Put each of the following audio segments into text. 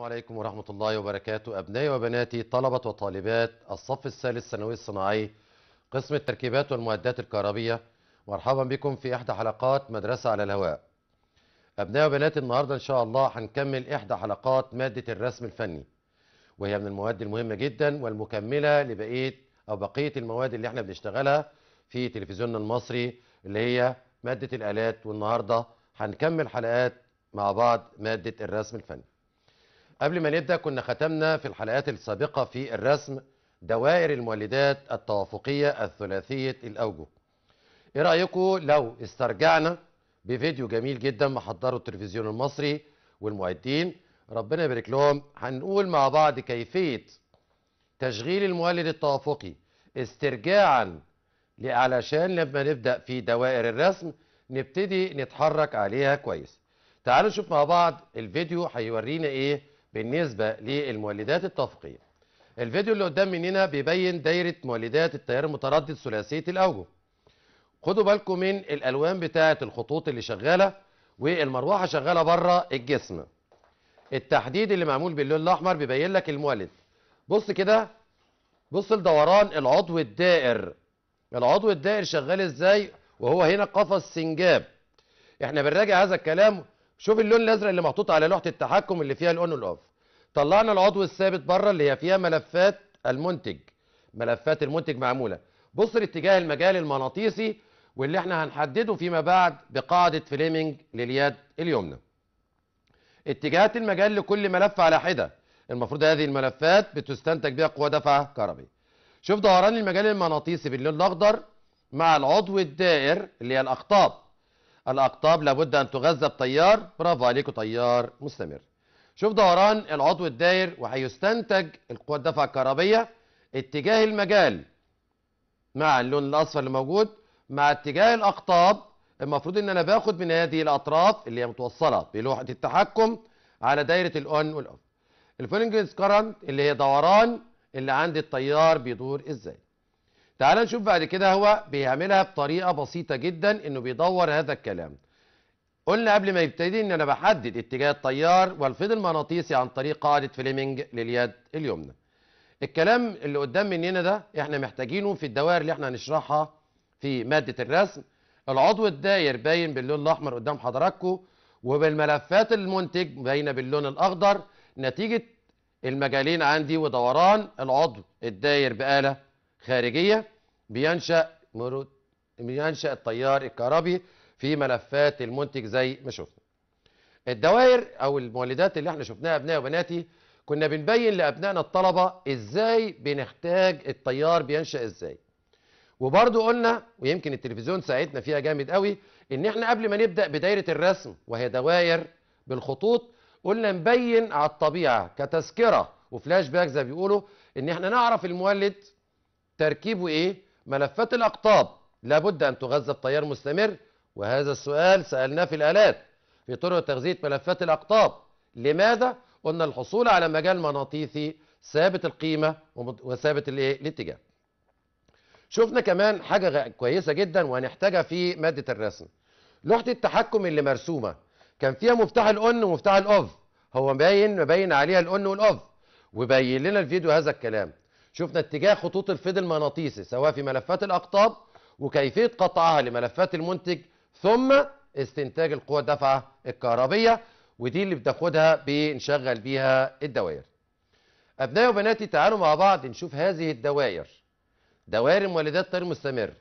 السلام عليكم ورحمة الله وبركاته أبنائي وبناتي طلبة وطالبات الصف الثالث الثانوي الصناعي قسم التركيبات والمعدات الكهربية مرحبا بكم في إحدى حلقات مدرسة على الهواء أبنائي وبناتي النهاردة إن شاء الله هنكمل إحدى حلقات مادة الرسم الفني وهي من المواد المهمة جدا والمكملة لبقية أو بقية المواد اللي احنا بنشتغلها في تلفزيوننا المصري اللي هي مادة الآلات والنهاردة هنكمل حلقات مع بعض مادة الرسم الفني قبل ما نبدأ كنا ختمنا في الحلقات السابقة في الرسم دوائر المولدات التوافقية الثلاثية الأوجه إيه رأيكم لو استرجعنا بفيديو جميل جدا محضره التلفزيون المصري والمعدين ربنا يبارك لهم هنقول مع بعض كيفية تشغيل المولد التوافقي استرجاعا علشان لما نبدأ في دوائر الرسم نبتدي نتحرك عليها كويس تعالوا نشوف مع بعض الفيديو هيورينا ايه بالنسبة للمولدات الطفقية الفيديو اللي قدام مننا بيبين دايرة مولدات التيار المتردد ثلاثية الأوجه خدوا بالكم من الألوان بتاعة الخطوط اللي شغالة والمروحة شغالة بره الجسم التحديد اللي معمول باللون الأحمر بيبين لك المولد بص كده بص لدوران العضو الدائر العضو الدائر شغال ازاي وهو هنا قفص سنجاب احنا بنراجع هذا الكلام شوف اللون الازرق اللي محطوط على لوحه التحكم اللي فيها الاون والاوف طلعنا العضو الثابت بره اللي هي فيها ملفات المنتج ملفات المنتج معموله بص لاتجاه المجال المغناطيسي واللي احنا هنحدده فيما بعد بقاعده فليمنج لليد اليمنى اتجاهات المجال لكل ملف على حده المفروض هذه الملفات بتستنتج بها قوى دفع كهربي شوف دوران المجال المغناطيسي باللون الاخضر مع العضو الدائر اللي هي الاقطاب الاقطاب لابد ان تغذى بتيار برافو عليكم تيار مستمر شوف دوران العضو الداير وهيستنتج القوة الدفع الكهربية اتجاه المجال مع اللون الأصفر اللي موجود مع اتجاه الأقطاب المفروض إن أنا باخد من هذه الأطراف اللي هي متوصلة بلوحة التحكم على دايرة الأون والأوف الفولنجز كرنت اللي هي دوران اللي عند التيار بيدور إزاي تعال نشوف بعد كده هو بيعملها بطريقة بسيطة جدا إنه بيدور هذا الكلام قلنا قبل ما يبتدي ان انا بحدد اتجاه التيار والفيض المغناطيسي عن طريق قاعده فليمنج لليد اليمنى الكلام اللي قدام مننا ده احنا محتاجينه في الدوائر اللي احنا هنشرحها في ماده الرسم العضو الداير باين باللون الاحمر قدام حضراتكم وبالملفات المنتج باينه باللون الاخضر نتيجه المجالين عندي ودوران العضو الداير بآلة خارجية بينشأ مرود بينشأ التيار الكهربي في ملفات المنتج زي ما شفنا الدوائر او المولدات اللي احنا شفناها ابنائي وبناتي كنا بنبين لابنائنا الطلبه ازاي بنحتاج التيار بينشا ازاي وبرده قلنا ويمكن التلفزيون ساعدنا فيها جامد قوي ان احنا قبل ما نبدا بدايره الرسم وهي دوائر بالخطوط قلنا نبين على الطبيعه كتذكره وفلاش باك زي بيقولوا ان احنا نعرف المولد تركيبه ايه ملفات الاقطاب لابد ان تغذى بتيار مستمر وهذا السؤال سألناه في الآلات في طرق تغذية ملفات الأقطاب لماذا؟ قلنا الحصول على مجال مغناطيسي ثابت القيمة وثابت إيه، الاتجاه شفنا كمان حاجة كويسة جدا وهنحتاجها في مادة الرسم لوحة التحكم اللي مرسومة كان فيها مفتاح الأون ومفتاح الأوف هو باين مبين عليها الأون والأوف وبين لنا الفيديو هذا الكلام شفنا اتجاه خطوط الفيد المغناطيسي سواء في ملفات الأقطاب وكيفية قطعها لملفات المنتج ثم استنتاج القوى الدافعة الكهربية ودي اللي بتاخدها بنشغل بيها الدوائر أبنائي وبناتي تعالوا مع بعض نشوف هذه الدوائر دوائر المولدات غير مستمر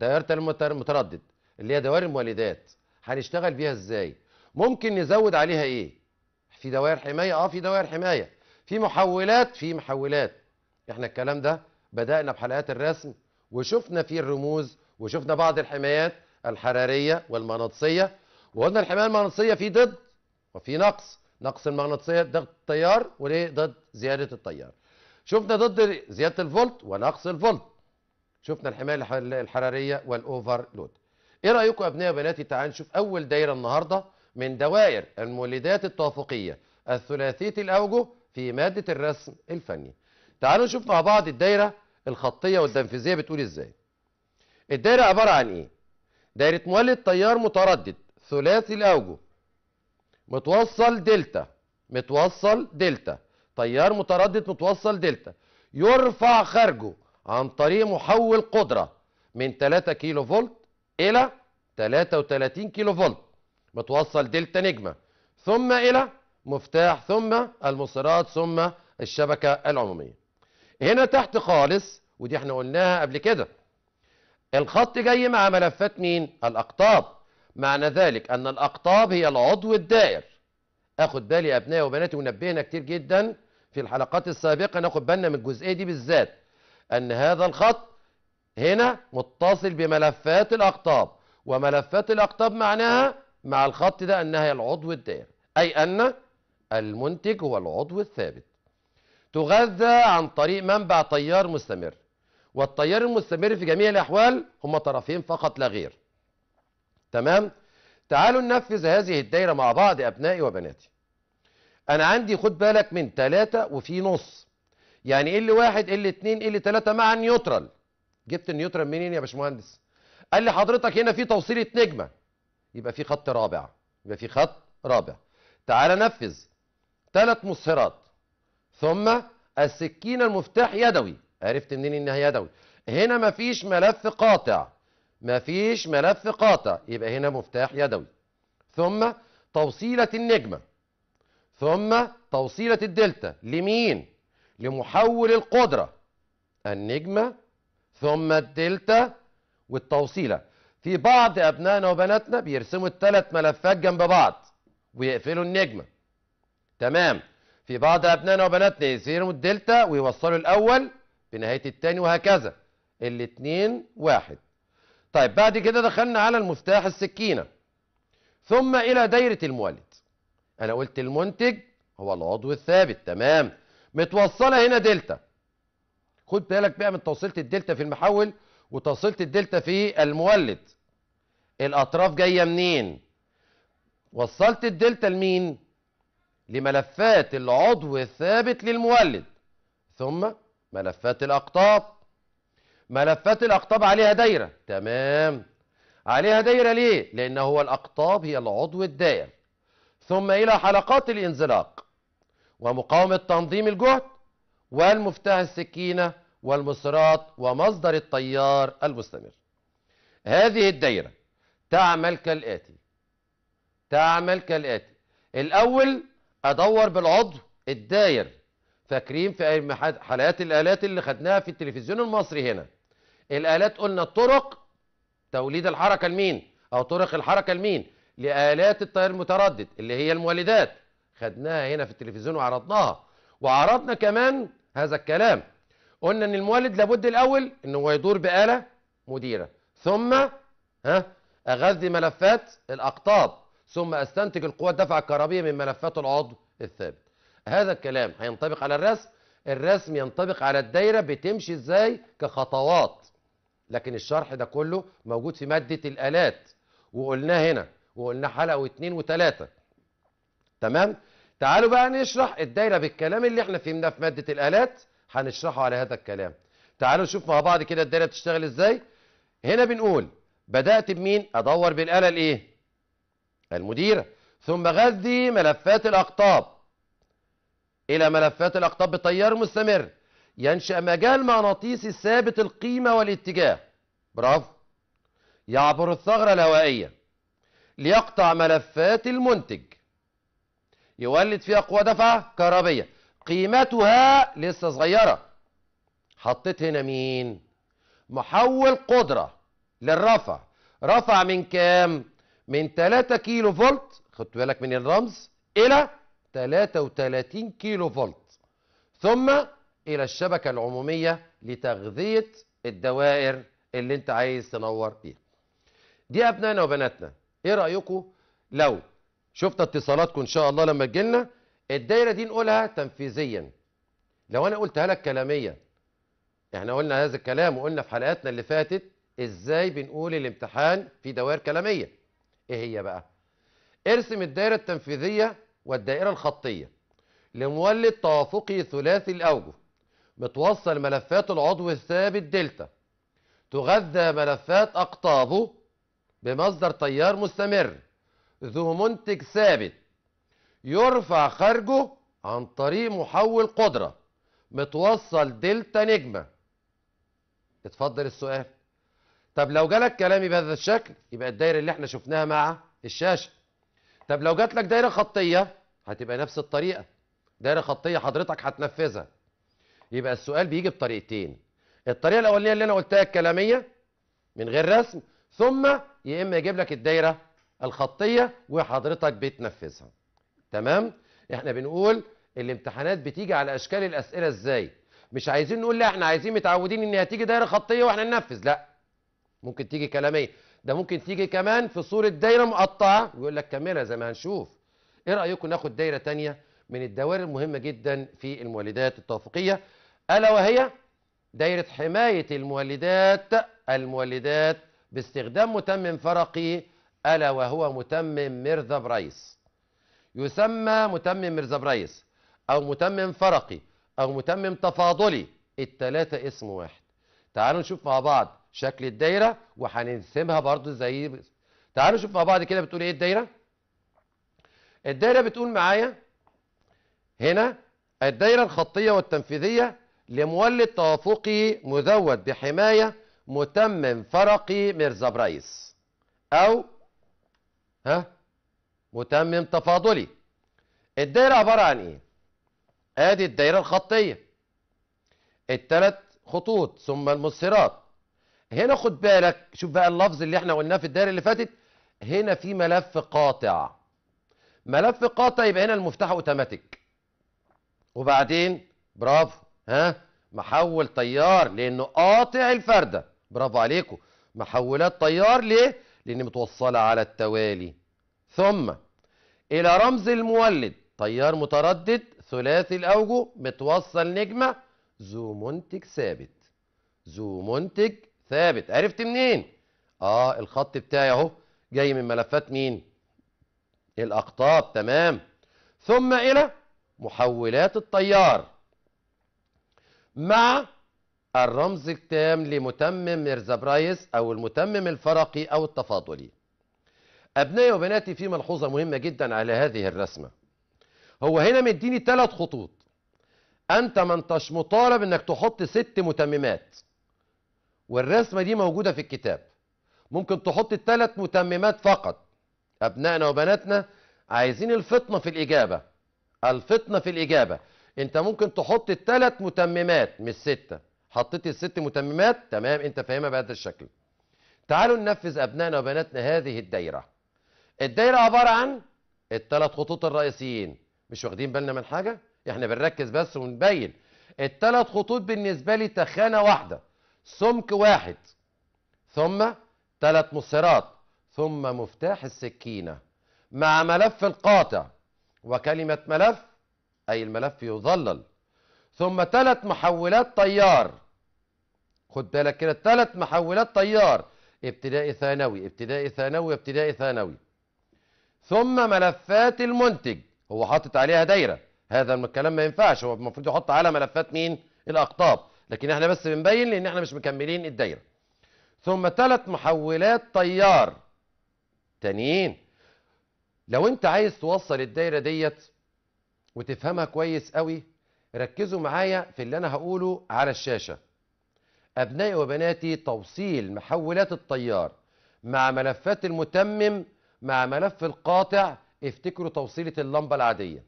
دوائر متردد اللي هي دوائر المولدات هنشتغل بيها ازاي ممكن نزود عليها ايه في دوائر حماية اه في دوائر حماية في محولات في محولات احنا الكلام ده بدأنا بحلقات الرسم وشفنا فيه الرموز وشفنا بعض الحمايات الحرارية والمغناطيسية وقلنا الحماية المغناطيسية في ضد وفي نقص نقص المغناطيسية ضد التيار وليه ضد زيادة التيار شفنا ضد زيادة الفولت ونقص الفولت شفنا الحماية الحرارية والاوفر لود ايه رأيكم أبنائي وبناتي تعالوا نشوف أول دايرة النهاردة من دوائر المولدات التوافقية الثلاثية الأوجه في مادة الرسم الفني تعالوا نشوف مع بعض الدايرة الخطية والتنفيذية بتقول ازاي الدايرة عبارة عن ايه دايرة مولد تيار متردد ثلاثي الأوجه متوصل دلتا متوصل دلتا تيار متردد متوصل دلتا يرفع خارجه عن طريق محول قدرة من 3 كيلو فولت إلى 33 كيلو فولت متوصل دلتا نجمة ثم إلى مفتاح ثم المصرات ثم الشبكة العمومية هنا تحت خالص ودي احنا قلناها قبل كده الخط جاي مع ملفات مين الأقطاب معنى ذلك أن الأقطاب هي العضو الدائر أخد بالي يا أبنائي وبناتي ونبهنا كتير جدا في الحلقات السابقة ناخد بالنا من الجزئية دي بالذات أن هذا الخط هنا متصل بملفات الأقطاب وملفات الأقطاب معناها مع الخط ده أنها هي العضو الدائر أي أن المنتج هو العضو الثابت تغذى عن طريق منبع تيار مستمر والتيار المستمر في جميع الأحوال هما طرفين فقط لا غير تمام تعالوا ننفذ هذه الدايرة مع بعض أبنائي وبناتي أنا عندي خد بالك من ثلاثة وفي نص يعني ال واحد ال اتنين ال تلاتة مع النيوترال جبت النيوترال منين يا باشمهندس قال لي حضرتك هنا في توصيلة نجمة يبقى في خط رابع يبقى في خط رابع تعال نفذ ثلاث مصهرات ثم السكين المفتاح يدوي عرفت منين ان هي يدوي هنا مفيش ملف قاطع مفيش ملف قاطع يبقى هنا مفتاح يدوي ثم توصيلة النجمة ثم توصيلة الدلتا لمين لمحول القدرة النجمة ثم الدلتا والتوصيلة في بعض أبنائنا وبناتنا بيرسموا الثلاث ملفات جنب بعض ويقفلوا النجمة تمام في بعض أبنائنا وبناتنا يرسموا الدلتا ويوصلوا الأول بنهاية التاني وهكذا الاتنين واحد طيب بعد كده دخلنا على المفتاح السكينة ثم إلى دايرة المولد أنا قلت المنتج هو العضو الثابت تمام متوصلة هنا دلتا خد بالك بقى من توصيلة الدلتا في المحول وتوصيلة الدلتا في المولد الأطراف جاية منين وصلت الدلتا لمين لملفات العضو الثابت للمولد ثم ملفات الأقطاب ملفات الأقطاب عليها دايرة تمام عليها دايرة ليه؟ لأن هو الأقطاب هي العضو الدائر ثم إلى حلقات الانزلاق ومقاومة تنظيم الجهد والمفتاح السكينة والمسرات ومصدر التيار المستمر هذه الدايرة تعمل كالآتي تعمل كالآتي الأول أدور بالعضو الداير فاكرين في حلقات الآلات اللي خدناها في التلفزيون المصري هنا الآلات قلنا طرق توليد الحركة لمين أو طرق الحركة لمين لآلات التيار المتردد اللي هي المولدات خدناها هنا في التلفزيون وعرضناها وعرضنا كمان هذا الكلام قلنا ان المولد لابد الاول ان هو يدور بآلة مديرة ثم ها اغذي ملفات الاقطاب ثم استنتج القوى الدفع الكهربية من ملفات العضو الثابت هذا الكلام هينطبق على الرسم الرسم ينطبق على الدايرة بتمشي ازاي كخطوات لكن الشرح ده كله موجود في مادة الآلات وقلناه هنا وقلنا حلقة واثنين وثلاثة تمام تعالوا بقى نشرح الدايرة بالكلام اللي احنا فهمناه في مادة الآلات هنشرحه على هذا الكلام تعالوا نشوف مع بعض كده الدايرة بتشتغل ازاي هنا بنقول بدأت بمين ادور بالآلة الايه المديرة ثم غذي ملفات الأقطاب إلى ملفات الأقطاب بتيار مستمر ينشأ مجال مغناطيسي ثابت القيمة والاتجاه برافو يعبر الثغرة الهوائية ليقطع ملفات المنتج يولد فيها قوة دفعة كهربية قيمتها لسه صغيرة حطيت هنا مين محول قدرة للرفع رفع من كام من 3 كيلو فولت خدت بالك من الرمز الى 33 كيلو فولت ثم إلى الشبكة العمومية لتغذية الدوائر اللي انت عايز تنور بيها دي أبنائنا وبناتنا إيه رأيكم لو شفت اتصالاتكم إن شاء الله لما تجيلنا الدايرة دي نقولها تنفيذيا لو أنا قلتها لك كلاميا احنا قلنا هذا الكلام وقلنا في حلقاتنا اللي فاتت ازاي بنقول الامتحان في دوائر كلاميه ايه هي بقى ارسم الدايره التنفيذيه والدائرة الخطية لمولد توافقي ثلاثي الأوجه متوصل ملفات العضو الثابت دلتا تغذى ملفات أقطابه بمصدر تيار مستمر ذو منتج ثابت يرفع خارجه عن طريق محول قدرة متوصل دلتا نجمة اتفضل السؤال طب لو جالك كلامي بهذا الشكل يبقى الدايره اللي احنا شفناها مع الشاشه طب لو جات لك دايره خطيه هتبقى نفس الطريقه دايره خطيه حضرتك هتنفذها يبقى السؤال بيجي بطريقتين الطريقه الاولانيه اللي انا قلتها الكلاميه من غير رسم ثم يا اما يجيب لك الدايره الخطيه وحضرتك بتنفذها تمام احنا بنقول الامتحانات بتيجي على اشكال الاسئله ازاي مش عايزين نقول لا احنا عايزين متعودين ان هتيجي دايره خطيه واحنا ننفذ لا ممكن تيجي كلاميه ده ممكن تيجي كمان في صورة دايرة مقطعة ويقول لك كاميرا زي ما هنشوف ايه رأيكم ناخد دايرة تانية من الدوائر المهمة جدا في المولدات التوافقية ألا وهي دايرة حماية المولدات المولدات باستخدام متمم فرقي ألا وهو متمم ميرزا برايس يسمى متمم ميرزا برايس أو متمم فرقي أو متمم تفاضلي التلاتة اسم واحد تعالوا نشوف مع بعض شكل الدايره وهنرسمها برضو زي تعالوا شوف مع بعض كده بتقول ايه الدايره الدايره بتقول معايا هنا الدايره الخطيه والتنفيذيه لمولد توافقي مزود بحمايه متمم فرقي ميرزا برايس او ها متمم تفاضلي الدايره عباره عن ايه ادي الدايره الخطيه التلات خطوط ثم المصيرات هنا خد بالك شوف بقى اللفظ اللي احنا قلناه في الدائره اللي فاتت هنا في ملف قاطع ملف قاطع يبقى هنا المفتاح اوتوماتيك وبعدين برافو ها محول تيار لانه قاطع الفرده برافو عليكم محولات تيار ليه لان متوصله على التوالي ثم الى رمز المولد تيار متردد ثلاثي الاوجه متوصل نجمه ذو منتج ثابت ذو منتج ثابت عرفت منين اه الخط بتاعي اهو جاي من ملفات مين الاقطاب تمام ثم الى محولات التيار مع الرمز التام لمتمم ميرزابرايس او المتمم الفرقي او التفاضلي ابنائي وبناتي في ملحوظه مهمه جدا على هذه الرسمه هو هنا مديني ثلاث خطوط انت ما انتش مطالب انك تحط ست متممات والرسمة دي موجودة في الكتاب ممكن تحط التلات متممات فقط أبنائنا وبناتنا عايزين الفطنة في الإجابة الفطنة في الإجابة أنت ممكن تحط التلات متممات مش ستة حطيت الست متممات تمام أنت فاهمها بهذا الشكل تعالوا ننفذ أبنائنا وبناتنا هذه الدايرة الدايرة عبارة عن الثلاث خطوط الرئيسيين مش واخدين بالنا من حاجة؟ احنا بنركز بس ونبين الثلاث خطوط بالنسبة لي تخانة واحدة سمك واحد ثم ثلاث مصهرات ثم مفتاح السكينة مع ملف القاطع وكلمة ملف أي الملف يظلل ثم ثلاث محولات طيار خد بالك كده ثلاث محولات طيار ابتدائي ثانوي ابتدائي ثانوي ابتدائي ثانوي ثم ملفات المنتج هو حاطط عليها دايرة هذا الكلام ما ينفعش هو المفروض يحط على ملفات مين الأقطاب لكن احنا بس بنبين لان احنا مش مكملين الدايره ثم ثلاث محولات تيار تانيين لو انت عايز توصل الدايره ديت وتفهمها كويس قوي ركزوا معايا في اللي انا هقوله على الشاشه ابنائي وبناتي توصيل محولات التيار مع ملفات المتمم مع ملف القاطع افتكروا توصيله اللمبه العاديه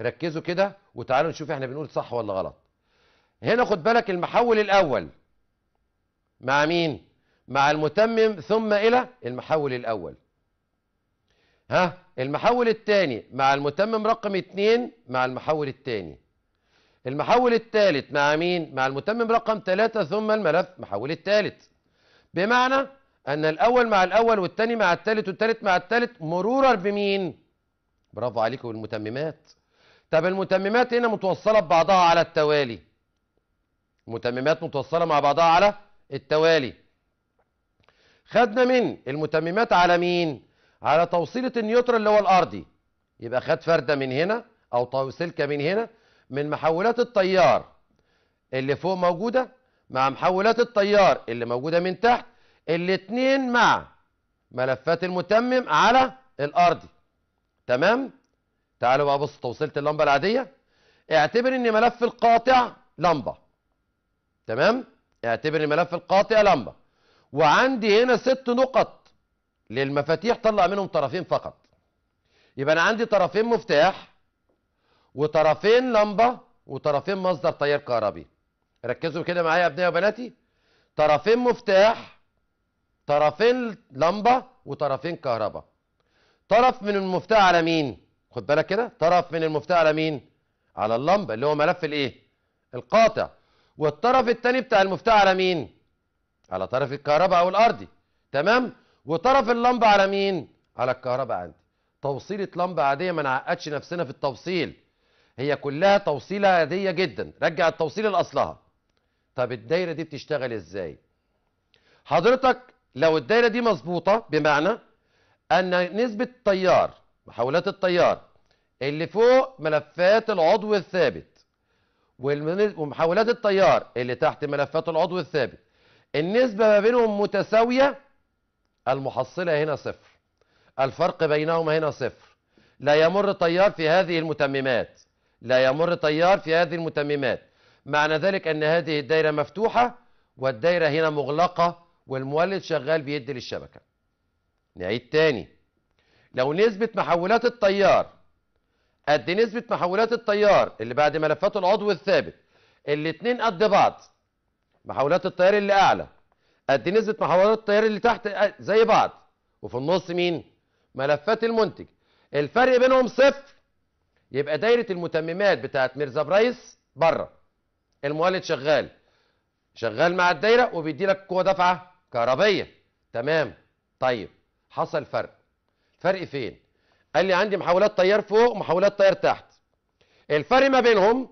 ركزوا كده وتعالوا نشوف احنا بنقول صح ولا غلط هنا خد بالك المحول الأول مع مين مع المتمم ثم إلى المحول الأول ها المحول الثاني مع المتمم رقم اثنين مع المحول الثاني المحول الثالث مع مين مع المتمم رقم ثلاثة ثم الملف محول الثالث بمعنى أن الأول مع الأول والثاني مع الثالث والثالث مع الثالث مرورا بمين برافو عليكم المتممات طب المتممات هنا متوصلة ببعضها على التوالي متممات متوصلة مع بعضها على التوالي خدنا من المتممات على مين على توصيلة النيوترال اللي هو الأرضي يبقى خد فردة من هنا أو توصيلك من هنا من محولات التيار اللي فوق موجودة مع محولات التيار اللي موجودة من تحت الاتنين مع ملفات المتمم على الأرضي تمام تعالوا بقى بص توصيلة اللمبة العادية اعتبر ان ملف القاطع لمبه تمام اعتبر الملف القاطع لمبه وعندي هنا ست نقط للمفاتيح طلع منهم طرفين فقط يبقى انا عندي طرفين مفتاح وطرفين لمبه وطرفين مصدر تيار كهربي ركزوا كده معايا يا ابنائي وبناتي طرفين مفتاح طرفين لمبه وطرفين كهرباء طرف من المفتاح على مين خد بالك كده طرف من المفتاح على مين على اللمبه اللي هو ملف الايه القاطع والطرف الثاني بتاع المفتاح على مين على طرف الكهرباء او الارضي تمام وطرف اللمبه على مين على الكهرباء عندي توصيله لمبه عاديه ما نعقدش نفسنا في التوصيل هي كلها توصيله عاديه جدا رجع التوصيل لاصلها طب الدايره دي بتشتغل ازاي حضرتك لو الدايره دي مظبوطه بمعنى ان نسبه التيار محاولات التيار اللي فوق ملفات العضو الثابت ومحاولات التيار اللي تحت ملفات العضو الثابت النسبة ما بينهم متساوية المحصلة هنا صفر الفرق بينهما هنا صفر لا يمر تيار في هذه المتممات لا يمر تيار في هذه المتممات معنى ذلك أن هذه الدائرة مفتوحة والدائرة هنا مغلقة والمولد شغال بيدي للشبكة نعيد تاني لو نسبة محولات التيار قد نسبة محولات التيار اللي بعد ملفاته العضو الثابت الاتنين قد بعض محولات التيار اللي اعلى قد نسبة محولات التيار اللي تحت زي بعض وفي النص مين ملفات المنتج الفرق بينهم صفر يبقى دايرة المتممات بتاعت ميرزا برايس بره المولد شغال شغال مع الدايرة وبيدي لك قوة دفعة كهربية تمام طيب حصل فرق فرق فين قال لي عندي محاولات تيار فوق ومحاولات تيار تحت الفرق ما بينهم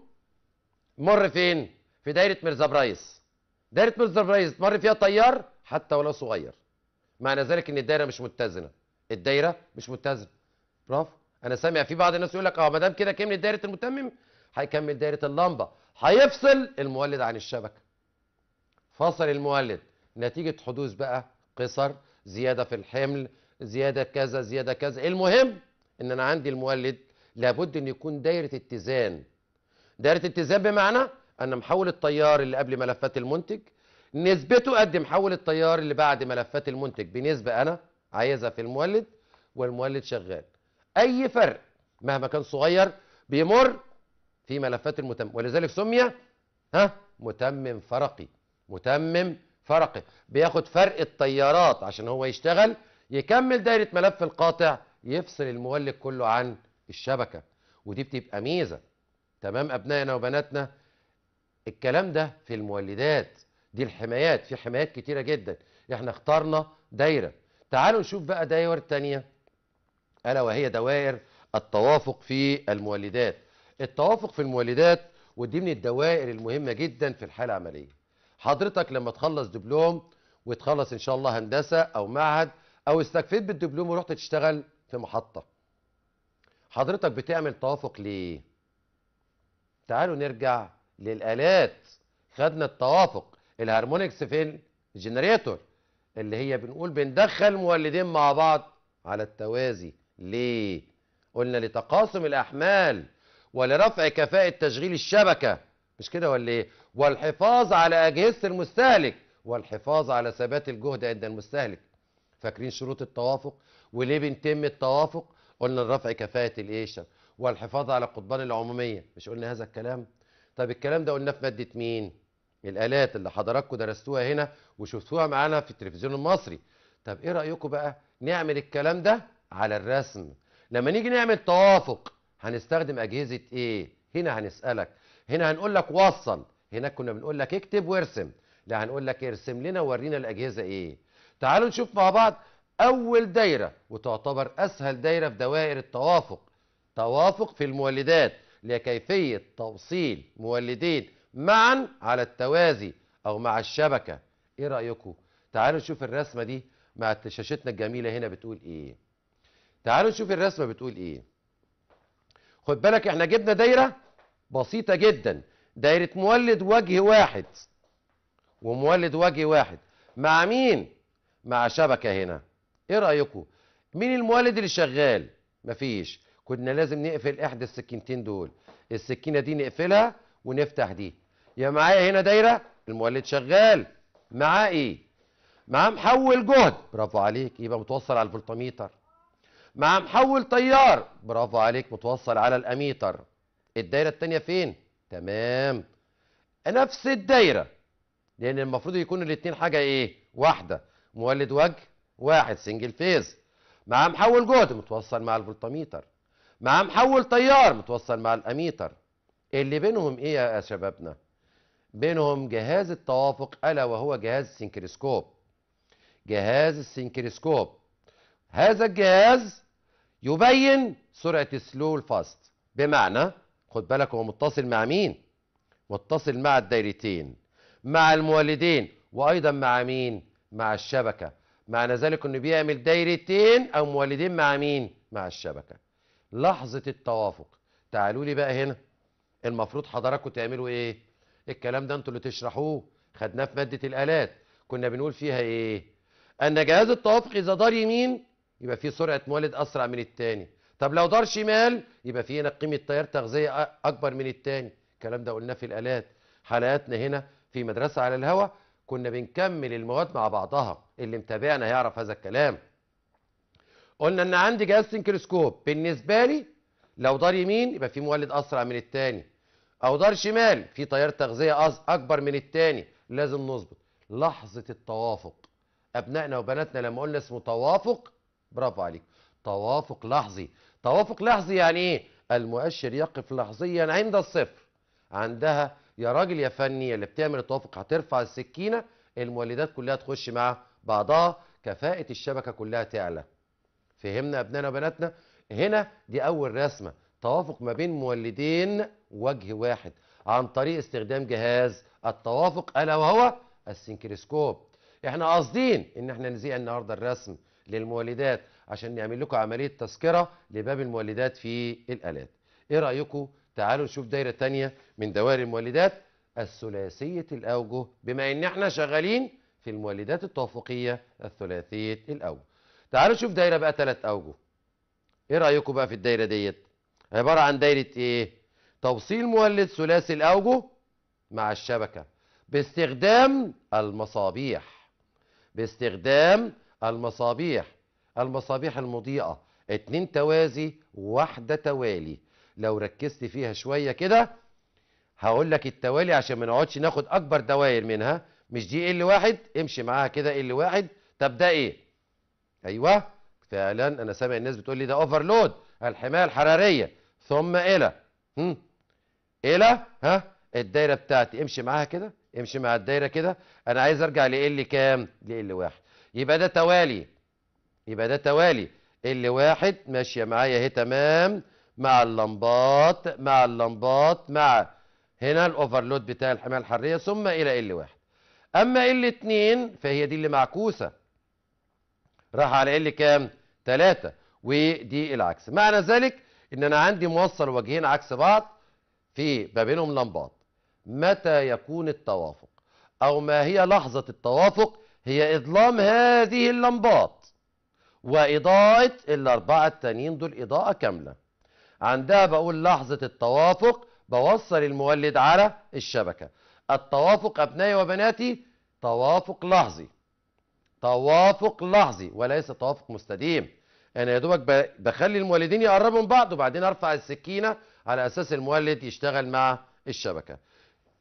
مر فين في دايره ميرزا برايس دايره ميرزا برايس مر فيها تيار حتى ولو صغير معنى ذلك ان الدايره مش متزنه الدايره مش متزنه برافو انا سامع في بعض الناس يقول لك اه ما دام كده كمل دايره المتمم هيكمل دايره اللمبه هيفصل المولد عن الشبكه فصل المولد نتيجه حدوث بقى قصر زياده في الحمل زياده كذا زياده كذا المهم ان انا عندي المولد لابد ان يكون دايره اتزان دايره اتزان بمعنى ان محول التيار اللي قبل ملفات المنتج نسبته قد محول التيار اللي بعد ملفات المنتج بنسبه انا عايزها في المولد والمولد شغال اي فرق مهما كان صغير بيمر في ملفات المتم ولذلك سمي ها متمم فرقي متمم فرقي بياخد فرق التيارات عشان هو يشتغل يكمل دايره ملف القاطع يفصل المولد كله عن الشبكه ودي بتبقى ميزه تمام ابنائنا وبناتنا الكلام ده في المولدات دي الحمايات في حمايات كتيره جدا احنا اخترنا دايره تعالوا نشوف بقى دايره تانية الا وهي دوائر التوافق في المولدات التوافق في المولدات ودي من الدوائر المهمه جدا في الحاله العمليه حضرتك لما تخلص دبلوم وتخلص ان شاء الله هندسه او معهد او استكفيت بالدبلوم ورحت تشتغل في محطة حضرتك بتعمل توافق ليه تعالوا نرجع للآلات خدنا التوافق الهارمونكس في الجنريتور اللي هي بنقول بندخل مولدين مع بعض على التوازي ليه قلنا لتقاسم الأحمال ولرفع كفاءة تشغيل الشبكة مش كده ولا ايه والحفاظ على أجهزة المستهلك والحفاظ على ثبات الجهد عند المستهلك فاكرين شروط التوافق وليه بيتم التوافق قلنا لرفع كفاءه الايشر والحفاظ على القضبان العموميه مش قلنا هذا الكلام طب الكلام ده قلناه في ماده مين الالات اللي حضراتكم درستوها هنا وشفتوها معانا في التلفزيون المصري طب ايه رايكم بقى نعمل الكلام ده على الرسم لما نيجي نعمل توافق هنستخدم اجهزه ايه هنا هنسالك هنا هنقول لك وصل هناك كنا بنقول لك اكتب وارسم لا هنقول لك ارسم لنا وورينا الاجهزه ايه تعالوا نشوف مع بعض أول دايرة وتعتبر أسهل دايرة في دوائر التوافق توافق في المولدات لكيفية توصيل مولدين معا على التوازي أو مع الشبكة إيه رأيكم؟ تعالوا نشوف الرسمة دي مع شاشتنا الجميلة هنا بتقول إيه تعالوا نشوف الرسمة بتقول إيه خد بالك إحنا جبنا دايرة بسيطة جدا دايرة مولد وجه واحد ومولد وجه واحد مع مين؟ مع شبكة هنا ايه رايكم مين المولد اللي شغال مفيش كنا لازم نقفل احدى السكينتين دول السكينه دي نقفلها ونفتح دي يا معايا هنا دايره المولد شغال معاه ايه معاه محول جهد برافو عليك يبقى متوصل على الفولتميتر معاه محول تيار برافو عليك متوصل على الاميتر الدايره الثانيه فين تمام نفس الدايره لان المفروض يكون الاثنين حاجه ايه واحده مولد وجه واحد سنجل فيز معاه محول جهد متوصل مع الفولتميتر معاه محول تيار متوصل مع الاميتر اللي بينهم ايه يا شبابنا بينهم جهاز التوافق الا وهو جهاز السنكريسكوب جهاز السنكريسكوب هذا الجهاز يبين سرعه السلو الفاست بمعنى خد بالك هو متصل مع مين متصل مع الدايرتين مع المولدين وايضا مع مين مع الشبكه معنى ذلك انه بيعمل دايرتين او مولدين مع مين مع الشبكه لحظه التوافق تعالوا لي بقى هنا المفروض حضراتكم تعملوا ايه الكلام ده انتوا اللي تشرحوه خدناه في ماده الالات كنا بنقول فيها ايه ان جهاز التوافق اذا دار يمين يبقى فيه سرعه مولد اسرع من الثاني طب لو دار شمال يبقى في هنا قيمه تيار تغذيه اكبر من الثاني الكلام ده قلناه في الالات حلقاتنا هنا في مدرسه على الهواء كنا بنكمل المواد مع بعضها اللي متابعنا هيعرف هذا الكلام قلنا ان عندي جهاز سنكروسكوب بالنسبه لي لو دار يمين يبقى في مولد اسرع من الثاني او دار شمال في تيار تغذيه اكبر من الثاني لازم نظبط لحظه التوافق ابنائنا وبناتنا لما قلنا اسمه توافق برافو عليك توافق لحظي توافق لحظي يعني ايه المؤشر يقف لحظيا عند الصفر عندها يا راجل يا فني يا اللي بتعمل التوافق هترفع السكينه المولدات كلها تخش مع بعضها كفاءه الشبكه كلها تعلى فهمنا ابنائنا وبناتنا هنا دي اول رسمه توافق ما بين مولدين وجه واحد عن طريق استخدام جهاز التوافق الا وهو السنكريسكوب احنا قاصدين ان احنا نذيع النهارده الرسم للمولدات عشان نعمل لكم عمليه تذكره لباب المولدات في الالات ايه رايكم تعالوا نشوف دايرة تانية من دوائر المولدات الثلاثية الأوجه بما إن إحنا شغالين في المولدات التوافقية الثلاثية الأوجه تعالوا نشوف دايرة بقى ثلاث أوجه إيه رأيكم بقى في الدايرة ديت عبارة عن دايرة إيه توصيل مولد ثلاثي الأوجه مع الشبكة باستخدام المصابيح باستخدام المصابيح المصابيح المضيئة اتنين توازي واحدة توالي لو ركزت فيها شويه كده هقول لك التوالي عشان ما نقعدش ناخد اكبر دوائر منها مش دي ال واحد امشي معاها كده ال واحد طب ده ايه ايوه فعلا انا سامع الناس بتقول لي ده اوفرلود الحمايه الحراريه ثم الى هم. الى ها الدايره بتاعتي امشي معاها كده امشي مع الدايره كده انا عايز ارجع ال كام ال واحد يبقى ده توالي يبقى ده توالي ال واحد ماشيه معايا اهي تمام مع اللمبات مع اللمبات مع هنا الاوفرلود بتاع الحمايه الحريه ثم الى ال واحد اما ال 2 فهي دي اللي معكوسه راح على ال كام 3 ودي العكس معنى ذلك ان انا عندي موصل وجهين عكس بعض في ما بينهم لمبات متى يكون التوافق او ما هي لحظه التوافق هي اظلام هذه اللمبات واضاءه الاربعه التانيين دول اضاءه كامله عندها بقول لحظة التوافق بوصل المولد على الشبكة التوافق أبنائي وبناتي توافق لحظي توافق لحظي وليس توافق مستديم انا يا دوبك بخلي المولدين يقربوا من بعض وبعدين ارفع السكينه على اساس المولد يشتغل مع الشبكه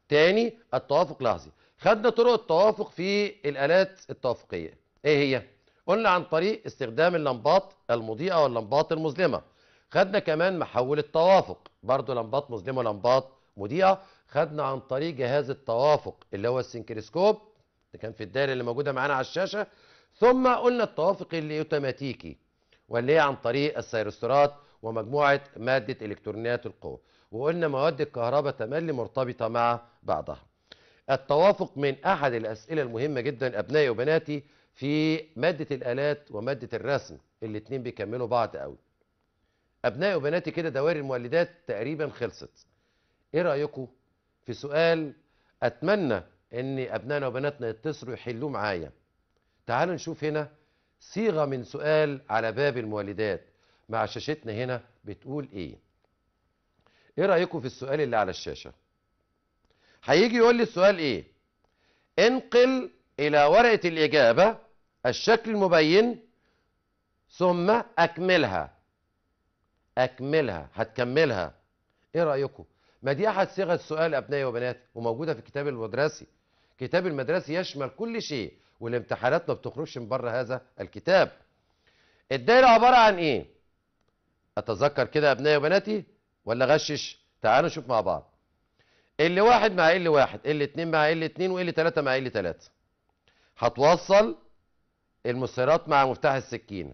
تاني التوافق لحظي خدنا طرق التوافق في الالات التوافقيه ايه هي قلنا عن طريق استخدام اللمبات المضيئه واللمبات المظلمه خدنا كمان محول التوافق برضو لمبات مظلمه ولمبات مضيئه خدنا عن طريق جهاز التوافق اللي هو السنكريسكوب اللي كان في الدائره اللي موجوده معانا على الشاشه ثم قلنا التوافق اللي اوتوماتيكي واللي هي عن طريق السيروسترات ومجموعه ماده الكترونيات القوه وقلنا مواد الكهرباء تملي مرتبطه مع بعضها التوافق من احد الاسئله المهمه جدا ابنائي وبناتي في ماده الالات وماده الرسم الاتنين بيكملوا بعض قوي أبنائي وبناتي كده دواري المولدات تقريبا خلصت إيه رأيكم في سؤال أتمنى أن أبنائنا وبناتنا يتصلوا يحلوه معايا تعالوا نشوف هنا صيغة من سؤال على باب المولدات مع شاشتنا هنا بتقول إيه إيه رأيكم في السؤال اللي على الشاشة هيجي يقول لي السؤال إيه انقل إلى ورقة الإجابة الشكل المبين ثم أكملها اكملها هتكملها ايه رايكم ما دي احد صيغ السؤال ابنائي وبناتي وموجوده في الكتاب المدرسي كتاب المدرسي يشمل كل شيء والامتحانات ما بتخرجش من بره هذا الكتاب الدايره عباره عن ايه اتذكر كده ابنائي وبناتي ولا غشش تعالوا نشوف مع بعض ال واحد مع ال واحد ال اتنين مع ال اتنين وال تلاتة مع ال تلاتة هتوصل المسيرات مع مفتاح السكينة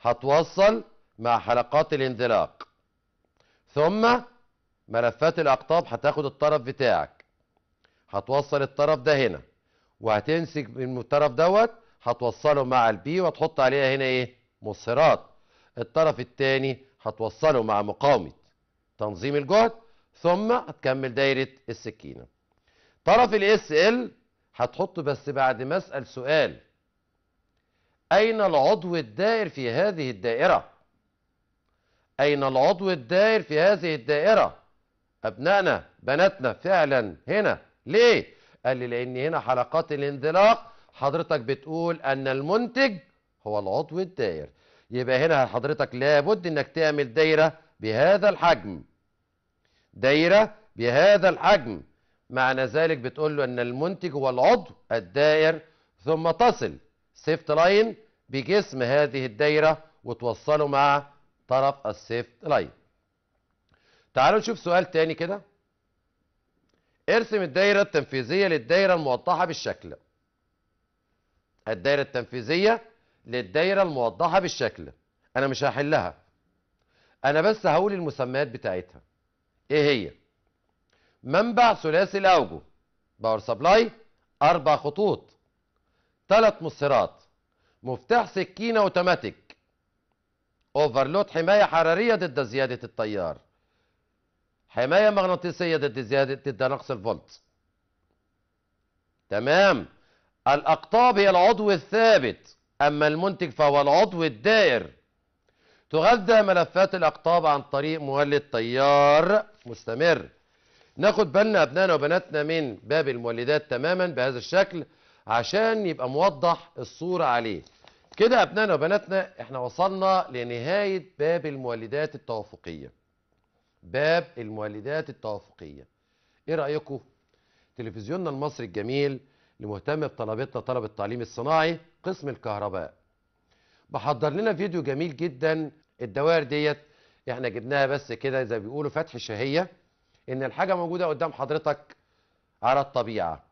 هتوصل مع حلقات الانزلاق ثم ملفات الاقطاب هتاخد الطرف بتاعك هتوصل الطرف ده هنا وهتمسك من الطرف دوت هتوصله مع البي وتحط عليها هنا ايه مصهرات الطرف الثاني هتوصله مع مقاومه تنظيم الجهد ثم هتكمل دايره السكينه طرف الاس ال هتحطه بس بعد ما اسال سؤال اين العضو الدائر في هذه الدائره أين العضو الدائر في هذه الدائرة أبنائنا بناتنا فعلا هنا ليه قال لي لأن هنا حلقات الانزلاق حضرتك بتقول أن المنتج هو العضو الدائر يبقى هنا حضرتك لابد أنك تعمل دايرة بهذا الحجم دايرة بهذا الحجم معنى ذلك بتقول له أن المنتج هو العضو الدائر ثم تصل سيفت لاين بجسم هذه الدايرة وتوصله مع طرف السيفت لاين تعالوا نشوف سؤال تاني كده ارسم الدايره التنفيذيه للدايره الموضحه بالشكل الدايره التنفيذيه للدايره الموضحه بالشكل انا مش هحلها انا بس هقول المسميات بتاعتها ايه هي منبع ثلاثي الاوجه باور سبلاي اربع خطوط ثلاث مصهرات مفتاح سكينه اوتوماتيك اوفرلود حماية حرارية ضد زيادة التيار حماية مغناطيسية ضد زيادة ضد نقص الفولت تمام الأقطاب هي العضو الثابت أما المنتج فهو العضو الدائر تغذى ملفات الأقطاب عن طريق مولد تيار مستمر ناخد بالنا أبنائنا وبناتنا من باب المولدات تماما بهذا الشكل عشان يبقى موضح الصورة عليه كده أبنائنا وبناتنا احنا وصلنا لنهاية باب المولدات التوافقية باب المولدات التوافقية ايه رأيكم؟ تلفزيوننا المصري الجميل لمهتم بطلبتنا طلب التعليم الصناعي قسم الكهرباء بحضر لنا فيديو جميل جدا الدوائر ديت احنا جبناها بس كده زي بيقولوا فتح شهية ان الحاجة موجودة قدام حضرتك على الطبيعة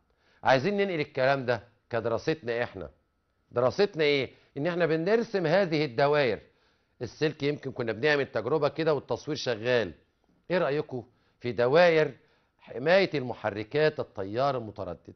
عايزين ننقل الكلام ده كدراستنا احنا دراستنا ايه ان احنا بنرسم هذه الدوائر السلك يمكن كنا بنعمل تجربه كده والتصوير شغال ايه رايكم في دوائر حمايه المحركات التيار المتردد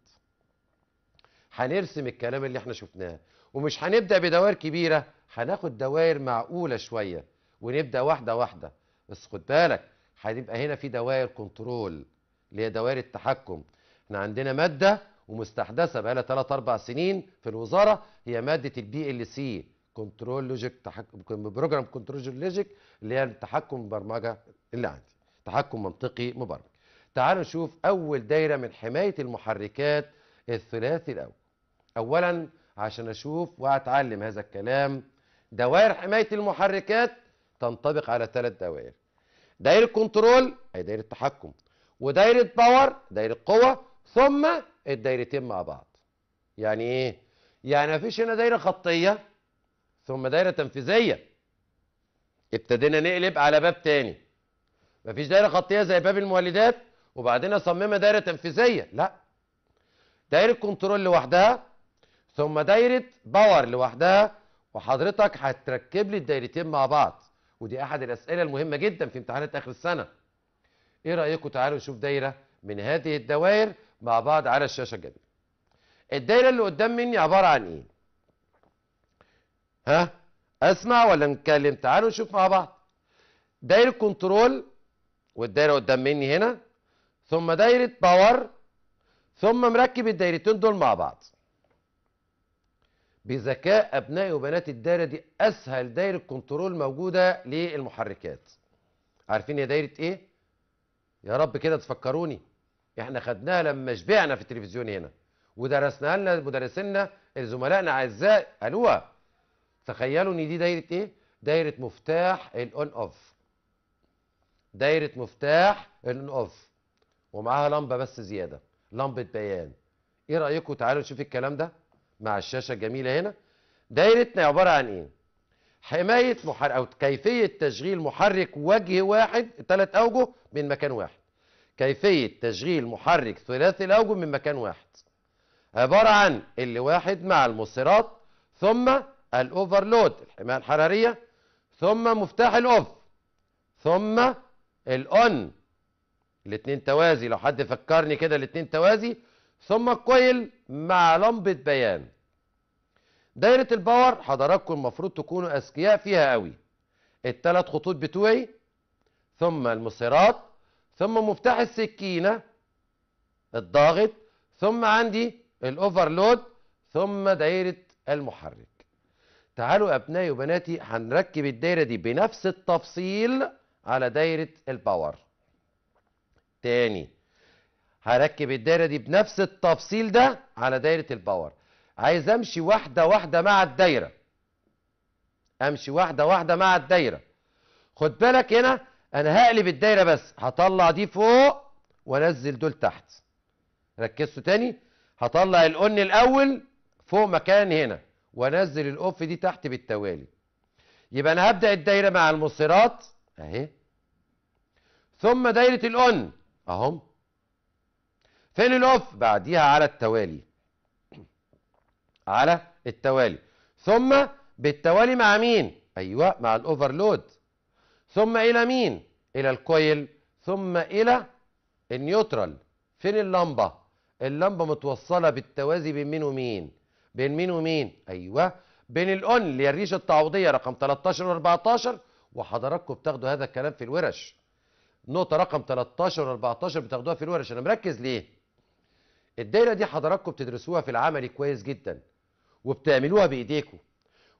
هنرسم الكلام اللي احنا شفناه ومش هنبدا بدوائر كبيره هناخد دوائر معقوله شويه ونبدا واحده واحده بس خد بالك هيبقى هنا في دوائر كنترول اللي هي دوائر التحكم احنا عندنا ماده ومستحدثة بقالها 3 4 سنين في الوزارة هي مادة البي ال سي كنترول لوجيك تحكم بروجرام كنترول لوجيك اللي هي التحكم البرمجه اللي عندي تحكم منطقي مبرمج تعالوا نشوف أول دايرة من حماية المحركات الثلاثي الأول أولا عشان أشوف وأتعلم هذا الكلام دوائر حماية المحركات تنطبق على ثلاث دوائر دايرة كنترول أي دايرة تحكم ودايرة باور دايرة قوة ثم الدايرتين مع بعض يعني ايه يعني مفيش هنا دايره خطيه ثم دايره تنفيذيه ابتدينا نقلب على باب تاني مفيش دايره خطيه زي باب المولدات وبعدين اصممها دايره تنفيذيه لا دايره كنترول لوحدها ثم دايره باور لوحدها وحضرتك هتركب لي الدايرتين مع بعض ودي احد الاسئله المهمه جدا في امتحانات اخر السنه ايه رايكم تعالوا نشوف دايره من هذه الدوائر مع بعض على الشاشه الجديده الدايره اللي قدام مني عباره عن ايه ها اسمع ولا نتكلم تعالوا نشوف مع بعض دايره كنترول والدايره قدام مني هنا ثم دايره باور ثم مركب الدايرتين دول مع بعض بذكاء ابنائي وبنات الدايره دي اسهل دايره كنترول موجوده للمحركات عارفين هي دايره ايه يا رب كده تفكروني احنا خدناها لما شبعنا في التلفزيون هنا ودرسناها لنا مدرسينا زملائنا اعزاء قالوها تخيلوا ان دي دايره ايه دايره مفتاح الاون اوف دايره مفتاح الاون اوف ومعاها لمبه بس زياده لمبه بيان ايه رايكم تعالوا نشوف الكلام ده مع الشاشه الجميله هنا دايرتنا عباره عن ايه حمايه محرك او كيفيه تشغيل محرك وجه واحد ثلاث اوجه من مكان واحد كيفية تشغيل محرك ثلاثي الأوجه من مكان واحد عبارة عن اللي واحد مع المصيرات ثم الأوفرلود الحماية الحرارية ثم مفتاح الأوف ثم الأون الاتنين توازي لو حد فكرني كده الاتنين توازي ثم الكويل مع لمبة بيان دايرة الباور حضراتكم المفروض تكونوا أذكياء فيها قوي التلات خطوط بتوعي ثم المصيرات ثم مفتاح السكينة الضاغط ثم عندي الاوفرلود ثم دايرة المحرك تعالوا أبنائي وبناتي هنركب الدايرة دي بنفس التفصيل على دايرة الباور تاني هركب الدايرة دي بنفس التفصيل ده على دايرة الباور عايز أمشي واحدة واحدة مع الدايرة أمشي واحدة واحدة مع الدايرة خد بالك هنا انا هقلب الدايره بس هطلع دي فوق وانزل دول تحت ركزتوا تاني هطلع القن الاول فوق مكان هنا وانزل الاوف دي تحت بالتوالي يبقى انا هبدا الدايره مع المصيرات اهي ثم دايره القن اهم فين الاوف بعديها على التوالي على التوالي ثم بالتوالي مع مين ايوه مع الاوفرلود ثم إلى مين؟ إلى الكويل ثم إلى النيوترال فين اللمبة؟ اللمبة متوصلة بالتوازي بين مين ومين؟ بين مين ومين؟ أيوه بين الأون اللي هي الريشة التعويضية رقم 13 و 14 وحضراتكم بتاخدوا هذا الكلام في الورش نقطة رقم 13 و 14 بتاخدوها في الورش أنا مركز ليه؟ الدايرة دي حضراتكم بتدرسوها في العملي كويس جدا وبتعملوها بإيديكم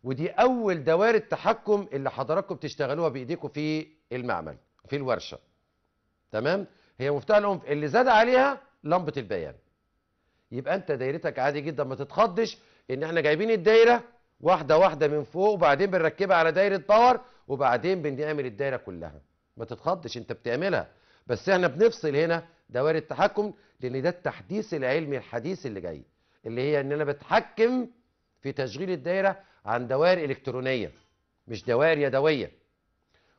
ودي اول دوائر التحكم اللي حضراتكم بتشتغلوها بايديكم في المعمل في الورشه تمام هي مفتاح العنف اللي زاد عليها لمبه البيان يبقى انت دايرتك عادي جدا ما تتخضش ان احنا جايبين الدايره واحده واحده من فوق وبعدين بنركبها على دايره باور وبعدين بنعمل الدايره كلها ما تتخضش انت بتعملها بس احنا بنفصل هنا دوائر التحكم لان ده التحديث العلمي الحديث اللي جاي اللي هي ان انا بتحكم في تشغيل الدايره عن دوائر الكترونيه مش دوائر يدويه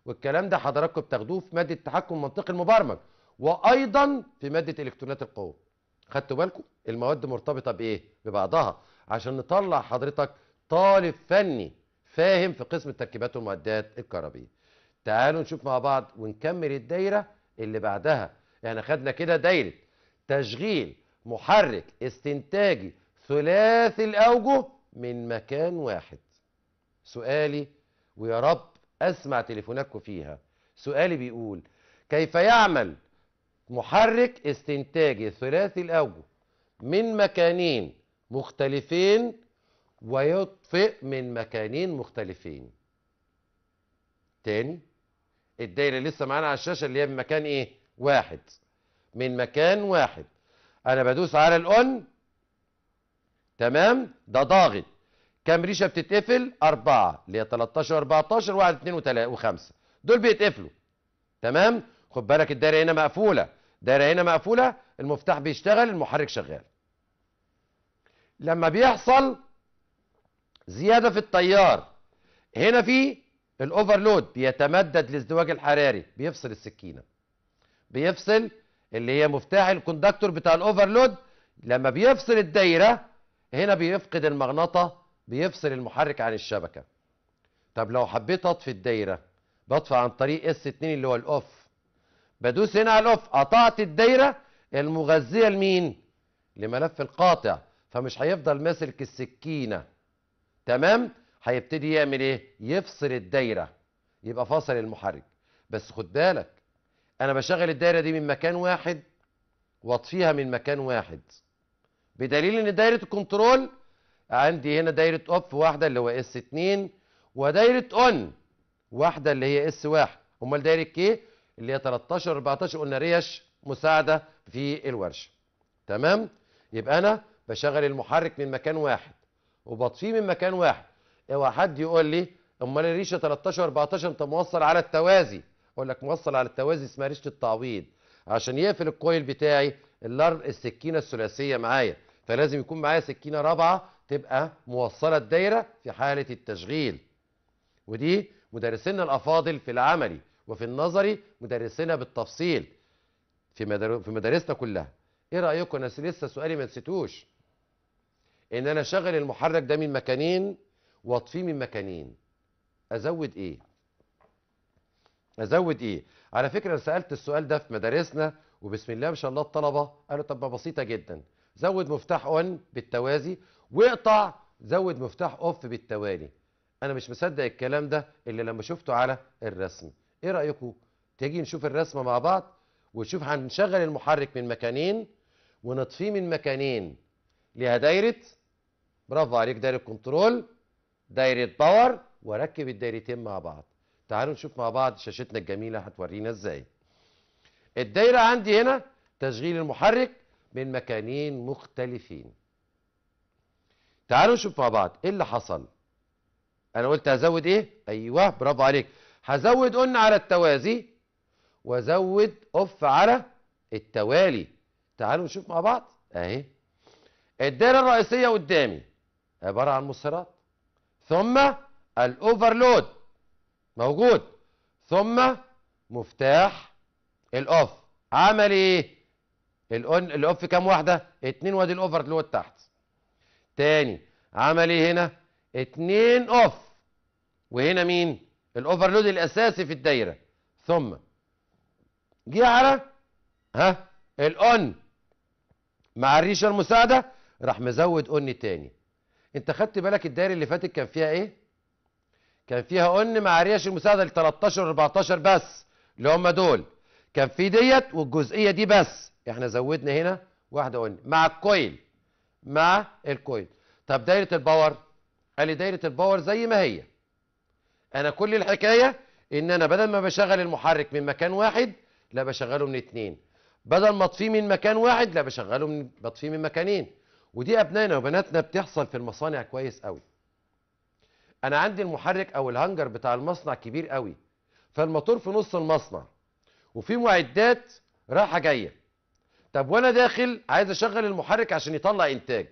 والكلام ده حضراتكم بتاخدوه في ماده تحكم المنطقي المبرمج وايضا في ماده الكترونات القوه خدتوا بالكم المواد مرتبطه بايه ببعضها عشان نطلع حضرتك طالب فني فاهم في قسم التركيبات والمعدات الكهربيه تعالوا نشوف مع بعض ونكمل الدايره اللي بعدها يعني خدنا كده دايره تشغيل محرك استنتاجي ثلاثي الاوجه من مكان واحد سؤالي ويا رب اسمع تليفوناتكم فيها سؤالي بيقول كيف يعمل محرك استنتاج ثلاثي الاوجه من مكانين مختلفين ويطفئ من مكانين مختلفين تاني الدايره لسه معانا على الشاشه اللي هي من مكان ايه واحد من مكان واحد انا بدوس على الاون تمام ده ضاغط كام ريشه بتتقفل اربعه اللي هي 13 و 14 واحد 2 و 5 دول بيتقفلوا تمام خد بالك الدايره هنا مقفوله دايره هنا مقفوله المفتاح بيشتغل المحرك شغال لما بيحصل زياده في التيار هنا في الاوفرلود بيتمدد الازدواج الحراري بيفصل السكينه بيفصل اللي هي مفتاح الكوندكتور بتاع الاوفرلود لما بيفصل الدايره هنا بيفقد المغناطه بيفصل المحرك عن الشبكه طب لو حبيت اطفي الدايره بطفي عن طريق اس 2 اللي هو الاوف بدوس هنا على الاوف قطعت الدايره المغذيه لمين لملف القاطع فمش هيفضل ماسك السكينه تمام هيبتدي يعمل ايه يفصل الدايره يبقى فاصل المحرك بس خد بالك انا بشغل الدايره دي من مكان واحد واطفيها من مكان واحد بدليل ان دايره الكنترول عندي هنا دايره اوف واحده اللي هو اس 2 ودايره اون واحده اللي هي اس 1 امال دايره كي اللي هي 13 14 قلنا ريش مساعده في الورشه تمام يبقى انا بشغل المحرك من مكان واحد وبطفيه من مكان واحد اوعى حد يقول لي امال الريشه 13 14 انت موصل على التوازي اقول لك موصل على التوازي اسمها ريشه التعويض عشان يقفل الكويل بتاعي السكينه الثلاثيه معايا فلازم يكون معايا سكينة رابعة تبقى موصلة الدايرة في حالة التشغيل ودي مدرسينا الأفاضل في العملي وفي النظري مدرسينا بالتفصيل في, في مدارسنا كلها ايه رأيكم انا لسه سؤالي ما نسيتوش ان انا اشغل المحرك ده من مكانين واطفيه من مكانين ازود ايه ازود ايه على فكره انا سالت السؤال ده في مدارسنا وبسم الله ما شاء الله الطلبه قالوا طب بسيطه جدا زود مفتاح اون بالتوازي واقطع زود مفتاح اوف بالتوالي انا مش مصدق الكلام ده الا لما شفته على الرسم ايه رايكم تيجي نشوف الرسمه مع بعض ونشوف هنشغل المحرك من مكانين ونطفيه من مكانين ليها دايره برافو عليك دايره كنترول دايره باور وركب الدايرتين مع بعض تعالوا نشوف مع بعض شاشتنا الجميله هتورينا ازاي الدايره عندي هنا تشغيل المحرك من مكانين مختلفين تعالوا نشوف مع بعض ايه اللي حصل انا قلت هزود ايه ايوه برافو عليك هزود ان على التوازي وازود اوف على التوالي تعالوا نشوف مع بعض اهي الدائره الرئيسيه قدامي عباره عن مصرات ثم الاوفرلود موجود ثم مفتاح الاوف عمل ايه الاون الاوف كام واحده اتنين وادي الاوفر اللي هو تحت تاني عمل ايه هنا اتنين اوف وهنا مين الاوفر لود الاساسي في الدايره ثم جه على ها الاون مع الريشه المساعده راح مزود اون تاني انت خدت بالك الدايره اللي فاتت كان فيها ايه كان فيها اون مع الريشه المساعده ل 13 و 14 بس اللي هم دول كان في ديت والجزئيه دي بس احنا زودنا هنا واحده قلنا مع الكويل مع الكويل طب دايره الباور قال لي دايره الباور زي ما هي انا كل الحكايه ان انا بدل ما بشغل المحرك من مكان واحد لا بشغله من اتنين بدل ما اطفيه من مكان واحد لا بشغله من بطفيه من مكانين ودي ابنائنا وبناتنا بتحصل في المصانع كويس قوي انا عندي المحرك او الهنجر بتاع المصنع كبير قوي فالموتور في نص المصنع وفي معدات رايحه جايه طب وانا داخل عايز اشغل المحرك عشان يطلع انتاج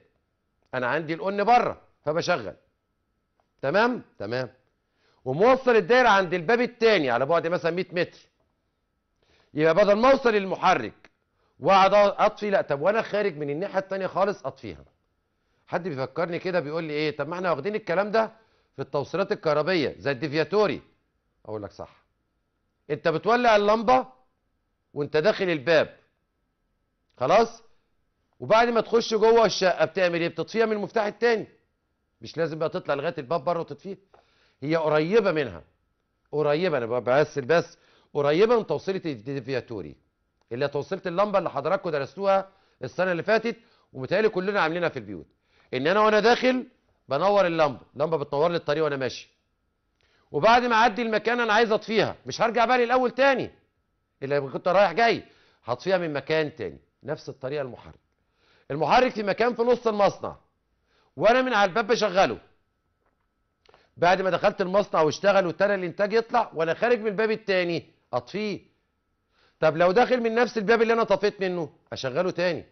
انا عندي الاون بره فبشغل تمام تمام وموصل الدايره عند الباب الثاني على بعد مثلا 100 متر يبقى بدل ما اوصل المحرك واقعد اطفي لا طب وانا خارج من الناحيه الثانيه خالص اطفيها حد بيفكرني كده بيقول لي ايه طب ما احنا واخدين الكلام ده في التوصيلات الكهربيه زي الديفياتوري اقول لك صح انت بتولع اللمبه وانت داخل الباب خلاص وبعد ما تخش جوه الشقه بتعمل ايه بتطفيها من المفتاح التاني مش لازم بقى تطلع لغايه الباب بره وتطفيها هي قريبه منها قريبه انا بس بس قريبه من توصيله الديفياتوري اللي توصيله اللمبه اللي حضراتكم درستوها السنه اللي فاتت ومتهيألي كلنا عاملينها في البيوت ان انا وانا داخل بنور اللمبه اللمبه بتنور لي الطريق وانا ماشي وبعد ما اعدي المكان انا عايز اطفيها مش هرجع بالي الاول تاني اللي كنت رايح جاي هطفيها من مكان تاني نفس الطريقه المحرك المحرك في مكان في نص المصنع وانا من على الباب بشغله بعد ما دخلت المصنع واشتغل وابتدى الانتاج يطلع وانا خارج من الباب التاني اطفيه طب لو داخل من نفس الباب اللي انا طفيت منه اشغله تاني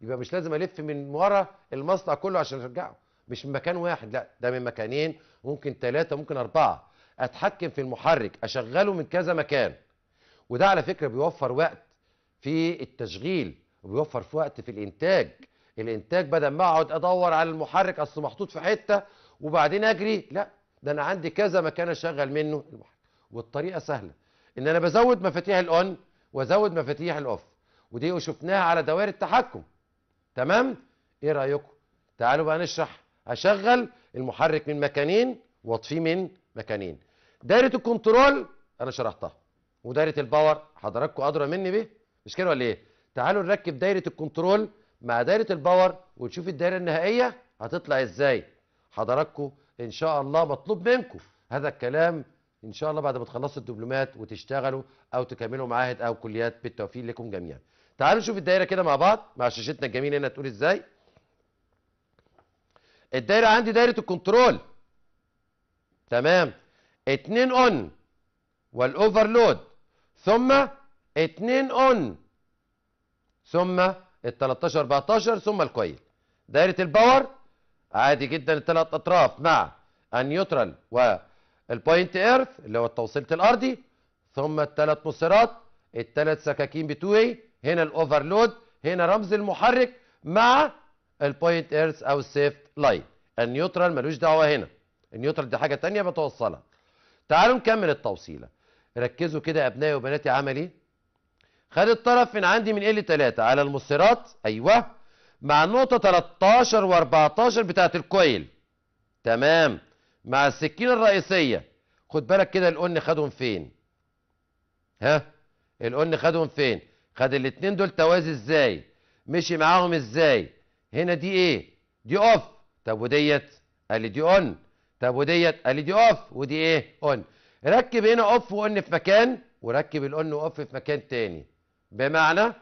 يبقى مش لازم الف من ورا المصنع كله عشان ارجعه مش من مكان واحد لا ده من مكانين ممكن ثلاثة ممكن أربعة أتحكم في المحرك أشغله من كذا مكان وده على فكرة بيوفر وقت في التشغيل وبيوفر في وقت في الانتاج الانتاج بدل ما اقعد ادور على المحرك اصل محطوط في حته وبعدين اجري لا ده انا عندي كذا مكان اشغل منه المحرك والطريقه سهله ان انا بزود مفاتيح الاون وازود مفاتيح الاوف ودي شفناها على دوائر التحكم تمام ايه رايكم تعالوا بقى نشرح اشغل المحرك من مكانين واطفيه من مكانين دايره الكنترول انا شرحتها ودايره الباور حضراتكم ادرى مني بيه مش كده ولا ايه تعالوا نركب دايرة الكنترول مع دايرة الباور ونشوف الدايرة النهائية هتطلع ازاي حضراتكم ان شاء الله مطلوب منكم هذا الكلام ان شاء الله بعد ما تخلصوا الدبلومات وتشتغلوا او تكملوا معاهد او كليات بالتوفيق لكم جميعا تعالوا نشوف الدايره كده مع بعض مع شاشتنا الجميله هنا تقول ازاي الدايره عندي دايره الكنترول تمام اتنين اون والاوفرلود ثم اتنين اون ثم ال 13 14 ثم الكويل دايره الباور عادي جدا الثلاث اطراف مع النيوترال والبوينت ايرث اللي هو التوصيله الارضي ثم الثلاث مصيرات الثلاث سكاكين بتوعي هنا الاوفرلود هنا رمز المحرك مع البوينت ايرث او السيفت لاين النيوترال ملوش دعوه هنا النيوترال دي حاجه ثانيه بتوصلها تعالوا نكمل التوصيله ركزوا كده ابنائي وبناتي عملي خد الطرف من عندي من ال 3 على المصيرات ايوه مع النقطه 13 و14 بتاعه الكويل تمام مع السكينه الرئيسيه خد بالك كده القن خدهم فين ها القن خدهم فين خد الاتنين دول توازي ازاي مشي معاهم ازاي هنا دي ايه دي اوف طب وديت قال لي دي اون طب وديت قال لي دي اوف ودي ايه اون ركب هنا اوف وان في مكان وركب الأن واوف في مكان تاني بمعنى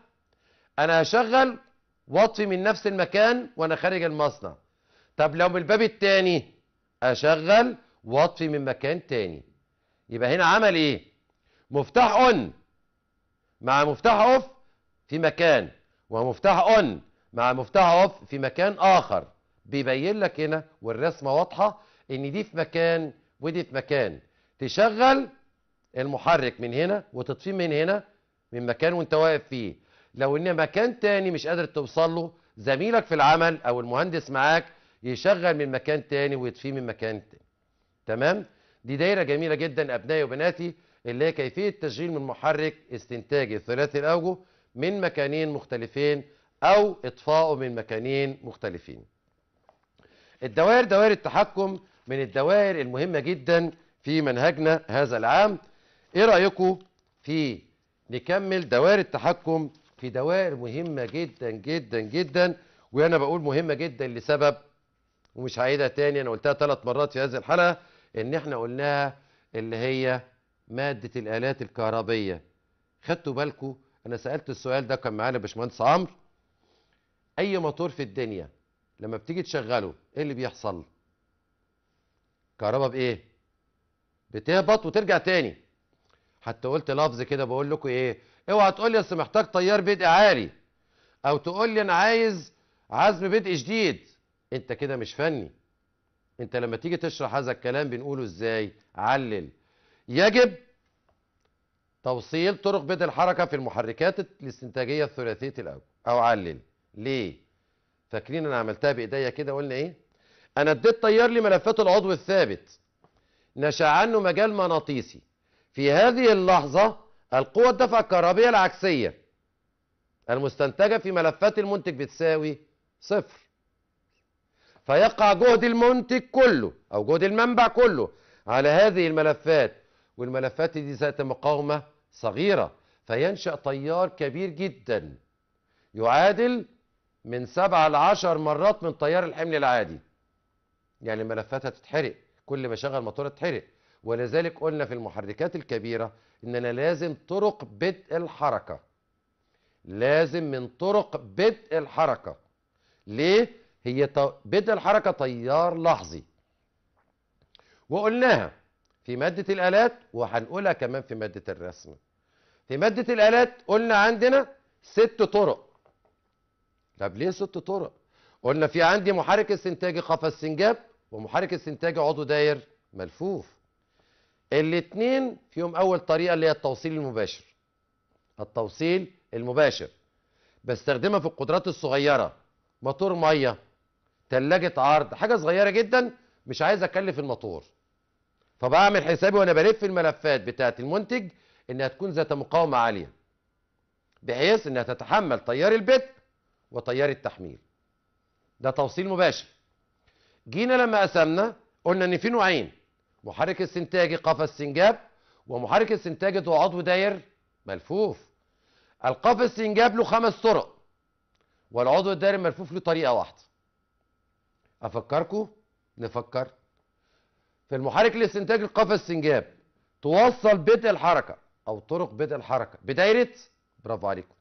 أنا هشغل واطفي من نفس المكان وأنا خارج المصنع طب لو من الباب التاني أشغل واطفي من مكان تاني يبقى هنا عمل إيه مفتاح أون مع مفتاح أوف في مكان ومفتاح أون مع مفتاح أوف في مكان آخر بيبين لك هنا والرسمة واضحة إن دي في مكان ودي في مكان تشغل المحرك من هنا وتطفيه من هنا من مكان وانت واقف فيه لو ان مكان تاني مش قادر توصل له زميلك في العمل او المهندس معاك يشغل من مكان تاني ويطفيه من مكان تاني تمام دي دايره جميله جدا ابنائي وبناتي اللي هي كيفيه تشغيل من محرك استنتاجي ثلاثي الاوجه من مكانين مختلفين او اطفائه من مكانين مختلفين الدوائر دوائر التحكم من الدوائر المهمه جدا في منهجنا هذا العام ايه رايكم في نكمل دوائر التحكم في دوائر مهمة جدا جدا جدا وأنا بقول مهمة جدا لسبب ومش هعيدها تاني أنا قلتها ثلاث مرات في هذه الحلقة إن إحنا قلناها اللي هي مادة الآلات الكهربية خدتوا بالكم أنا سألت السؤال ده كان معانا باشمهندس عمرو أي موتور في الدنيا لما بتيجي تشغله إيه اللي بيحصل؟ كهرباء بإيه؟ بتهبط وترجع تاني حتى قلت لفظ كده بقول لكم ايه اوعى تقول لي اصل محتاج طيار بدء عالي او تقول لي انا عايز عزم بدء شديد انت كده مش فني انت لما تيجي تشرح هذا الكلام بنقوله ازاي علل يجب توصيل طرق بدء الحركه في المحركات الاستنتاجيه الثلاثيه الاول او علل ليه فاكرين انا عملتها بايديا كده قلنا ايه انا اديت طيار لملفات العضو الثابت نشا عنه مجال مغناطيسي في هذه اللحظة القوة الدفع الكهربية العكسية المستنتجة في ملفات المنتج بتساوي صفر فيقع جهد المنتج كله أو جهد المنبع كله على هذه الملفات والملفات دي ذات مقاومة صغيرة فينشأ تيار كبير جدا يعادل من سبعة لعشر مرات من تيار الحمل العادي يعني الملفات هتتحرق كل ما شغل موتور تتحرق ولذلك قلنا في المحركات الكبيرة إننا لازم طرق بدء الحركة لازم من طرق بدء الحركة ليه؟ هي بدء الحركة تيار لحظي وقلناها في مادة الآلات وهنقولها كمان في مادة الرسم في مادة الآلات قلنا عندنا ست طرق طب ليه ست طرق؟ قلنا في عندي محرك استنتاجي قفص سنجاب ومحرك استنتاجي عضو داير ملفوف الاثنين فيهم اول طريقه اللي هي التوصيل المباشر التوصيل المباشر بستخدمها في القدرات الصغيره موتور ميه ثلاجه عرض حاجه صغيره جدا مش عايز اكلف الموتور فبعمل حسابي وانا بلف الملفات بتاعه المنتج انها تكون ذات مقاومه عاليه بحيث انها تتحمل تيار البت وتيار التحميل ده توصيل مباشر جينا لما قسمنا قلنا ان في نوعين محرك استنتاجي قفص سنجاب ومحرك استنتاجي ذو عضو داير ملفوف القفص سنجاب له خمس طرق والعضو الداير الملفوف له طريقه واحده افكركم نفكر في المحرك الاستنتاجي القفص سنجاب توصل بدء الحركه او طرق بدء الحركه بدايره برافو عليكم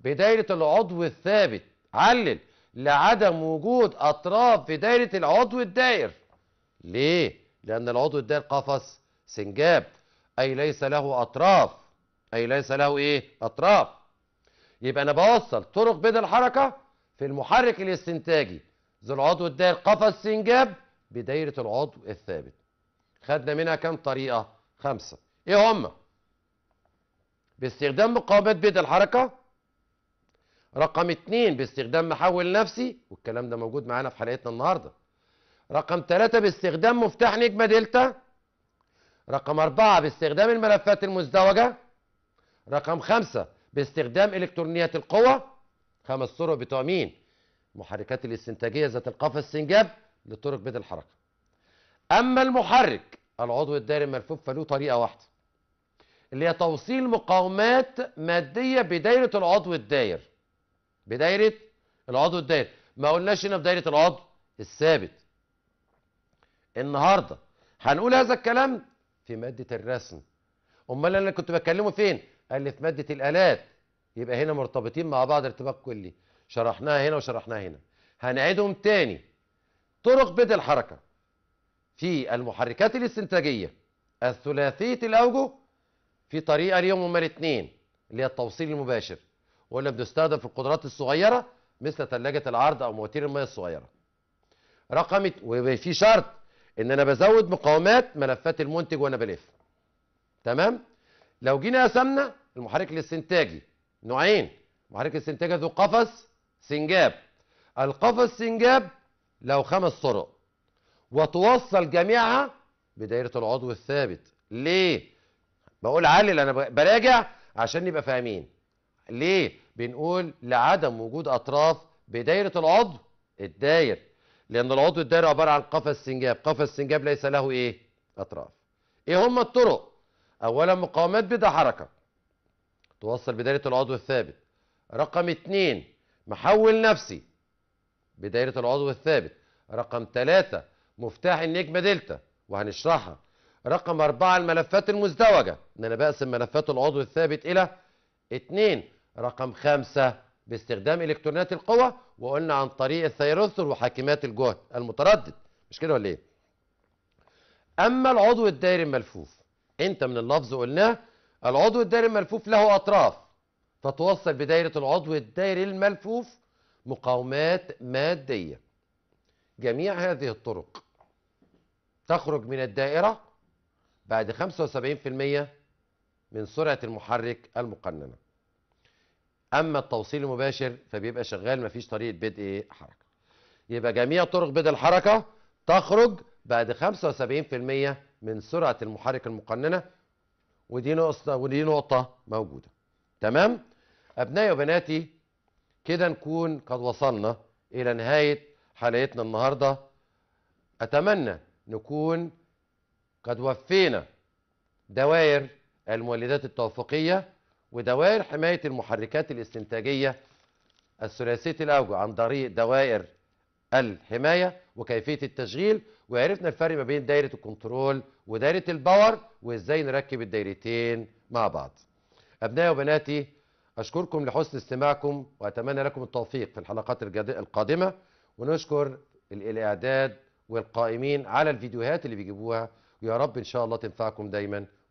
بدايره العضو الثابت علل لعدم وجود اطراف في دايره العضو الداير ليه لأن العضو الدال قفص سنجاب أي ليس له أطراف أي ليس له إيه أطراف يبقى أنا بوصل طرق بدء الحركة في المحرك الاستنتاجي ذو العضو الدال قفص سنجاب بدايرة العضو الثابت خدنا منها كم طريقة خمسة إيه هم باستخدام مقاومات بدء الحركة رقم اتنين باستخدام محول نفسي والكلام ده موجود معانا في حلقتنا النهارده رقم ثلاثة باستخدام مفتاح نجمة دلتا رقم أربعة باستخدام الملفات المزدوجة رقم خمسة باستخدام إلكترونيات القوة خمس طرق بتوع مين؟ محركات الاستنتاجية ذات القفص السنجاب لطرق بدل الحركة أما المحرك العضو الدائري الملفوف فله طريقة واحدة اللي هي توصيل مقاومات مادية بدايرة العضو الداير بدايرة العضو الداير ما قلناش هنا في دايرة العضو الثابت النهارده هنقول هذا الكلام في ماده الرسم امال انا كنت بكلمه فين قال لي في ماده الالات يبقى هنا مرتبطين مع بعض ارتباط كلي شرحناها هنا وشرحناها هنا هنعيدهم تاني طرق بدء الحركه في المحركات الاستنتاجيه الثلاثيه الاوجه في طريقه ليهم هما الاثنين اللي هي التوصيل المباشر واللي بنستخدم في القدرات الصغيره مثل ثلاجه العرض او مواتير الميه الصغيره رقم وفي شرط ان انا بزود مقاومات ملفات المنتج وانا بلف تمام لو جينا قسمنا المحرك الاستنتاجي نوعين محرك الاستنتاجي ذو قفص سنجاب القفص سنجاب له خمس طرق وتوصل جميعها بدائره العضو الثابت ليه بقول علي انا براجع عشان نبقى فاهمين ليه بنقول لعدم وجود اطراف بدائره العضو الداير لأن العضو الدائري عبارة عن قفص سنجاب قفص سنجاب ليس له إيه أطراف إيه هم الطرق أولا مقاومات بدا حركة توصل بداية العضو الثابت رقم اتنين محول نفسي بداية العضو الثابت رقم ثلاثة مفتاح النجمة دلتا وهنشرحها رقم أربعة الملفات المزدوجة إن أنا بقسم ملفات العضو الثابت إلى اتنين رقم خمسة باستخدام الكترونات القوى وقلنا عن طريق الثيرستور وحاكمات الجهد المتردد مش كده ولا ايه اما العضو الدائري الملفوف انت من اللفظ قلناه العضو الدائري الملفوف له اطراف فتوصل بدايره العضو الدائري الملفوف مقاومات ماديه جميع هذه الطرق تخرج من الدائره بعد 75% من سرعه المحرك المقننه اما التوصيل المباشر فبيبقى شغال مفيش طريقه بدء حركه يبقى جميع طرق بدء الحركه تخرج بعد 75% من سرعه المحرك المقننه ودي نقطه ودي نقطه موجوده تمام ابنائي وبناتي كده نكون قد وصلنا الى نهايه حلقتنا النهارده اتمنى نكون قد وفينا دوائر المولدات التوافقيه ودوائر حماية المحركات الاستنتاجية الثلاثية الأوجه عن طريق دوائر الحماية وكيفية التشغيل وعرفنا الفرق ما بين دايرة الكنترول ودايرة الباور وإزاي نركب الدايرتين مع بعض أبنائي وبناتي أشكركم لحسن استماعكم وأتمنى لكم التوفيق في الحلقات القادمة ونشكر الإعداد والقائمين على الفيديوهات اللي بيجيبوها ويا رب إن شاء الله تنفعكم دايما